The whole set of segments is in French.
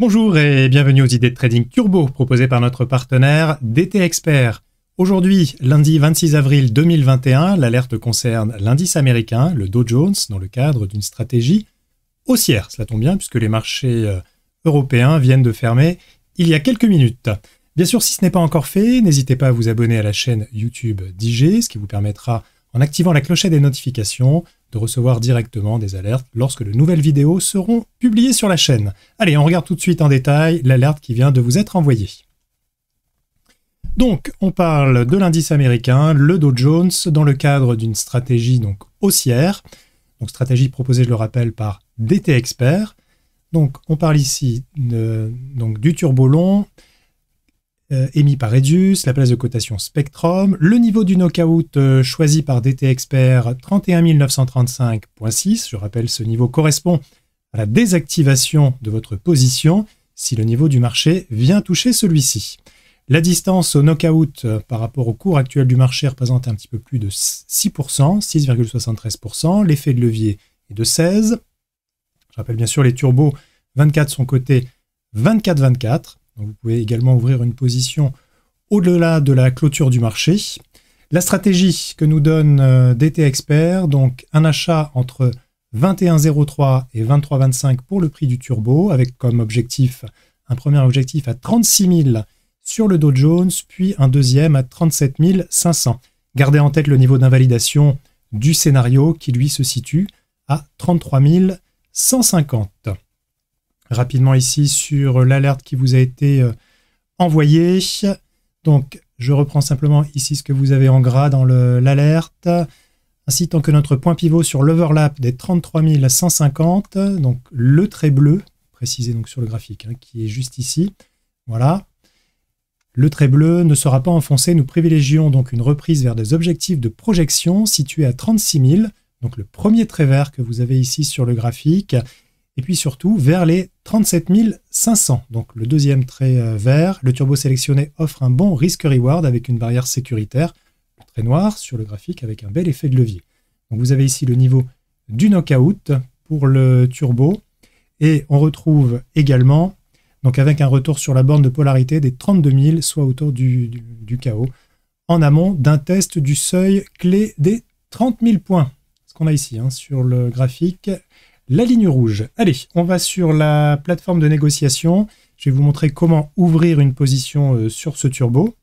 Bonjour et bienvenue aux idées de trading turbo proposées par notre partenaire DT Expert. Aujourd'hui, lundi 26 avril 2021, l'alerte concerne l'indice américain, le Dow Jones, dans le cadre d'une stratégie haussière. Cela tombe bien puisque les marchés euh, européens viennent de fermer il y a quelques minutes. Bien sûr, si ce n'est pas encore fait, n'hésitez pas à vous abonner à la chaîne YouTube d'IG, ce qui vous permettra en activant la clochette des notifications, de recevoir directement des alertes lorsque de nouvelles vidéos seront publiées sur la chaîne. Allez, on regarde tout de suite en détail l'alerte qui vient de vous être envoyée. Donc, on parle de l'indice américain, le Dow Jones, dans le cadre d'une stratégie donc haussière. Donc, stratégie proposée, je le rappelle, par DT Expert. Donc, on parle ici donc, du turbo euh, émis par Edius, la place de cotation Spectrum, le niveau du knockout euh, choisi par DT Expert 31935.6. Je rappelle, ce niveau correspond à la désactivation de votre position si le niveau du marché vient toucher celui-ci. La distance au knockout euh, par rapport au cours actuel du marché représente un petit peu plus de 6%, 6,73%. L'effet de levier est de 16. Je rappelle bien sûr les turbos 24 sont cotés 24-24 vous pouvez également ouvrir une position au-delà de la clôture du marché. La stratégie que nous donne euh, DT Expert, donc un achat entre 21,03 et 23,25 pour le prix du turbo, avec comme objectif un premier objectif à 36 000 sur le Dow Jones, puis un deuxième à 37 500. Gardez en tête le niveau d'invalidation du scénario qui lui se situe à 33 150 rapidement ici sur l'alerte qui vous a été euh, envoyée. Donc, je reprends simplement ici ce que vous avez en gras dans l'alerte. Ainsi, tant que notre point pivot sur l'overlap des 33 150, donc le trait bleu, précisé donc sur le graphique, hein, qui est juste ici, voilà, le trait bleu ne sera pas enfoncé, nous privilégions donc une reprise vers des objectifs de projection situés à 36 000, donc le premier trait vert que vous avez ici sur le graphique, et puis surtout vers les 37 500. Donc le deuxième trait euh, vert, le turbo sélectionné offre un bon risque-reward avec une barrière sécuritaire, très trait noir sur le graphique avec un bel effet de levier. Donc vous avez ici le niveau du knockout pour le turbo, et on retrouve également, donc avec un retour sur la borne de polarité des 32 000, soit autour du, chaos, en amont d'un test du seuil clé des 30 000 points. Ce qu'on a ici hein, sur le graphique, la ligne rouge. Allez, on va sur la plateforme de négociation. Je vais vous montrer comment ouvrir une position euh, sur ce turbo.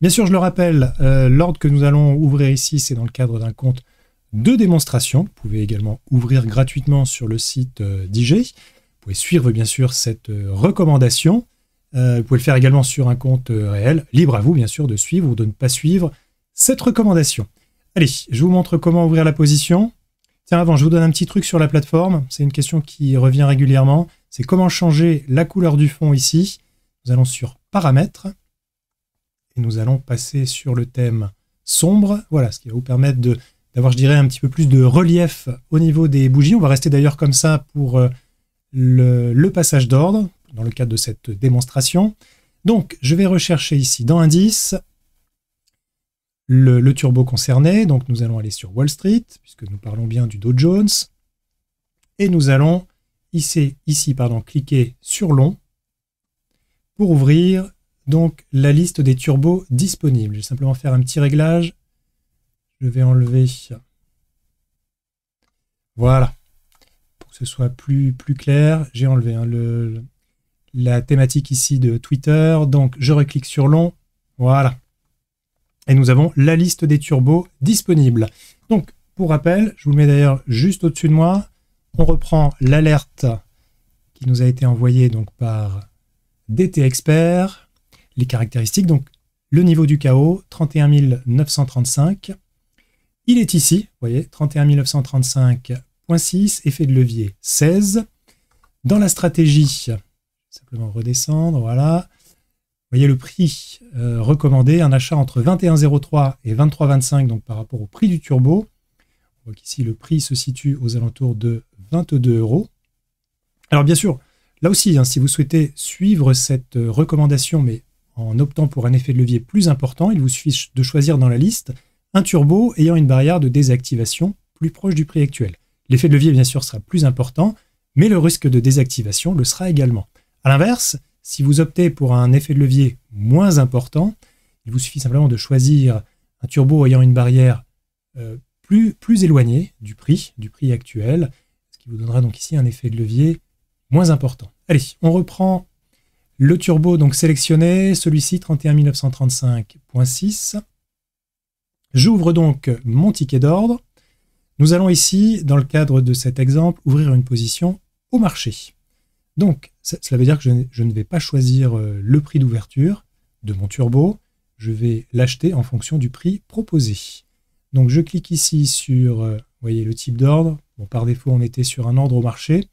Bien sûr, je le rappelle, euh, l'ordre que nous allons ouvrir ici, c'est dans le cadre d'un compte de démonstration. Vous pouvez également ouvrir gratuitement sur le site euh, d'IG. Vous pouvez suivre bien sûr cette recommandation. vous pouvez le faire également sur un compte réel. Libre à vous bien sûr de suivre ou de ne pas suivre cette recommandation. Allez, je vous montre comment ouvrir la position. Tiens, avant, je vous donne un petit truc sur la plateforme. C'est une question qui revient régulièrement. C'est comment changer la couleur du fond ici. Nous allons sur paramètres et nous allons passer sur le thème sombre. Voilà, ce qui va vous permettre d'avoir, je dirais, un petit peu plus de relief au niveau des bougies. On va rester d'ailleurs comme ça pour euh, le, le passage d'ordre dans le cadre de cette démonstration. Donc, je vais rechercher ici dans Indice le, turbo concerné. Donc nous allons aller sur Wall Street, puisque nous parlons bien du Dow Jones. Et nous allons ici, ici pardon, cliquer sur long pour ouvrir donc la liste des turbos disponibles. Je vais simplement faire un petit réglage. Je vais enlever. Voilà. Pour que ce soit plus, plus clair, j'ai enlevé hein, la thématique ici de Twitter. Donc je reclique sur long. Voilà et nous avons la liste des turbos disponibles. Donc, pour rappel, je vous le mets d'ailleurs juste au-dessus de moi, on reprend l'alerte qui nous a été envoyée donc par DT Expert, les caractéristiques, donc le niveau du chaos, 31 935. Il est ici, vous voyez, 31 935.6, effet de levier 16. Dans la stratégie, simplement redescendre, voilà voyez le prix euh, recommandé, un achat entre 21,03 et 23,25, donc par rapport au prix du turbo. On voit qu'ici, le prix se situe aux alentours de 22 euros. Alors bien sûr, là aussi, hein, si vous souhaitez suivre cette euh, recommandation, mais en optant pour un effet de levier plus important, il vous suffit de choisir dans la liste un turbo ayant une barrière de désactivation plus proche du prix actuel. L'effet de levier, bien sûr, sera plus important, mais le risque de désactivation le sera également. A l'inverse, si vous optez pour un effet de levier moins important, il vous suffit simplement de choisir un turbo ayant une barrière euh, plus, plus éloignée du prix, du prix actuel, ce qui vous donnera donc ici un effet de levier moins important. Allez, on reprend le turbo donc sélectionné, celui-ci 31935.6. J'ouvre donc mon ticket d'ordre. Nous allons ici, dans le cadre de cet exemple, ouvrir une position au marché. Donc, cela veut dire que je, ne vais pas choisir euh, le prix d'ouverture de mon turbo, je vais l'acheter en fonction du prix proposé. Donc je clique ici sur, euh, voyez, le type d'ordre. par défaut, on était sur un ordre au marché.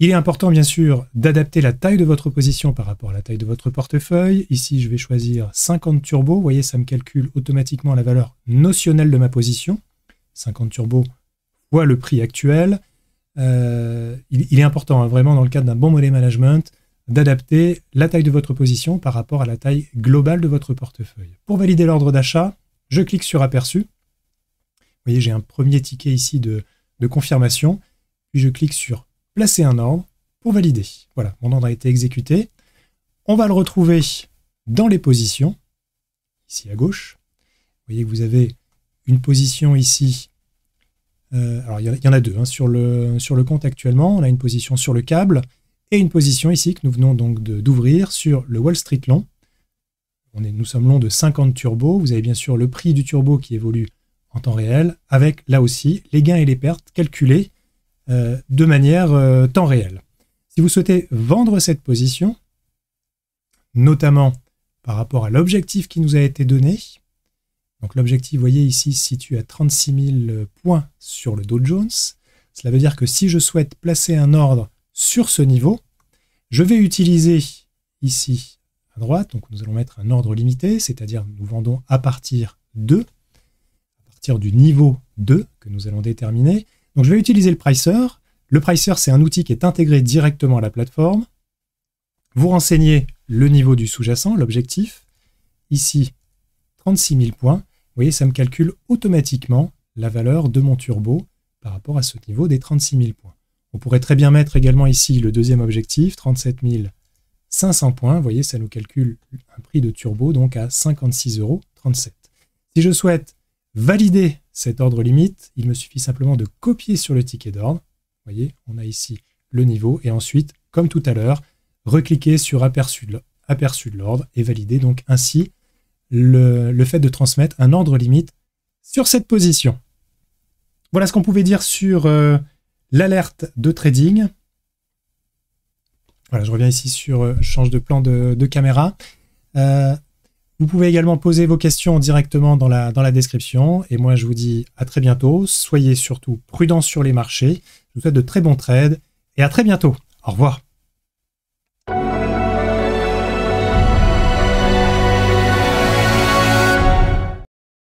Il est important, bien sûr, d'adapter la taille de votre position par rapport à la taille de votre portefeuille. Ici, je vais choisir 50 turbos. Vous voyez, ça me calcule automatiquement la valeur notionnelle de ma position. 50 turbos, fois le prix actuel. Euh, il, est important, hein, vraiment, dans le cadre d'un bon money management, d'adapter la taille de votre position par rapport à la taille globale de votre portefeuille. Pour valider l'ordre d'achat, je clique sur Aperçu. Vous voyez, j'ai un premier ticket ici de, de confirmation. Puis je clique sur Placer un ordre pour valider. Voilà, mon ordre a été exécuté. On va le retrouver dans les positions, ici à gauche. Vous voyez que vous avez une position ici euh, alors, il y, en a deux. Hein. sur, le, compte actuellement, on a une position sur le câble et une position ici que nous venons donc d'ouvrir sur le Wall Street long. nous sommes longs de 50 turbos. Vous avez bien sûr le prix du turbo qui évolue en temps réel, avec là aussi les gains et les pertes calculés euh, de manière euh, temps réel. Si vous souhaitez vendre cette position, notamment par rapport à l'objectif qui nous a été donné, donc l'objectif, vous voyez ici, se situe à 36 000 euh, points sur le Dow Jones. Cela veut dire que si je souhaite placer un ordre sur ce niveau, je vais utiliser ici à droite, donc nous allons mettre un ordre limité, c'est-à-dire nous vendons à partir de, à partir du niveau 2 que nous allons déterminer. Donc je vais utiliser le pricer. Le pricer, c'est un outil qui est intégré directement à la plateforme. Vous renseignez le niveau du sous-jacent, l'objectif. Ici, 36 000 points voyez, ça me calcule automatiquement la valeur de mon turbo par rapport à ce niveau des 36 000 points. On pourrait très bien mettre également ici le deuxième objectif, 37 500 points. Vous voyez, ça nous calcule un prix de turbo donc à 56,37 euros. Si je souhaite valider cet ordre limite, il me suffit simplement de copier sur le ticket d'ordre. Vous voyez, on a ici le niveau et ensuite, comme tout à l'heure, recliquer sur aperçu de l'ordre et valider donc ainsi le, fait de transmettre un ordre limite sur cette position. Voilà ce qu'on pouvait dire sur euh, l'alerte de trading. Voilà, je reviens ici sur euh, Je change de plan de, caméra. Euh, vous pouvez également poser vos questions directement dans la, dans la description. Et moi, je vous dis à très bientôt. Soyez surtout prudents sur les marchés. Je vous souhaite de très bons trades et à très bientôt. Au revoir.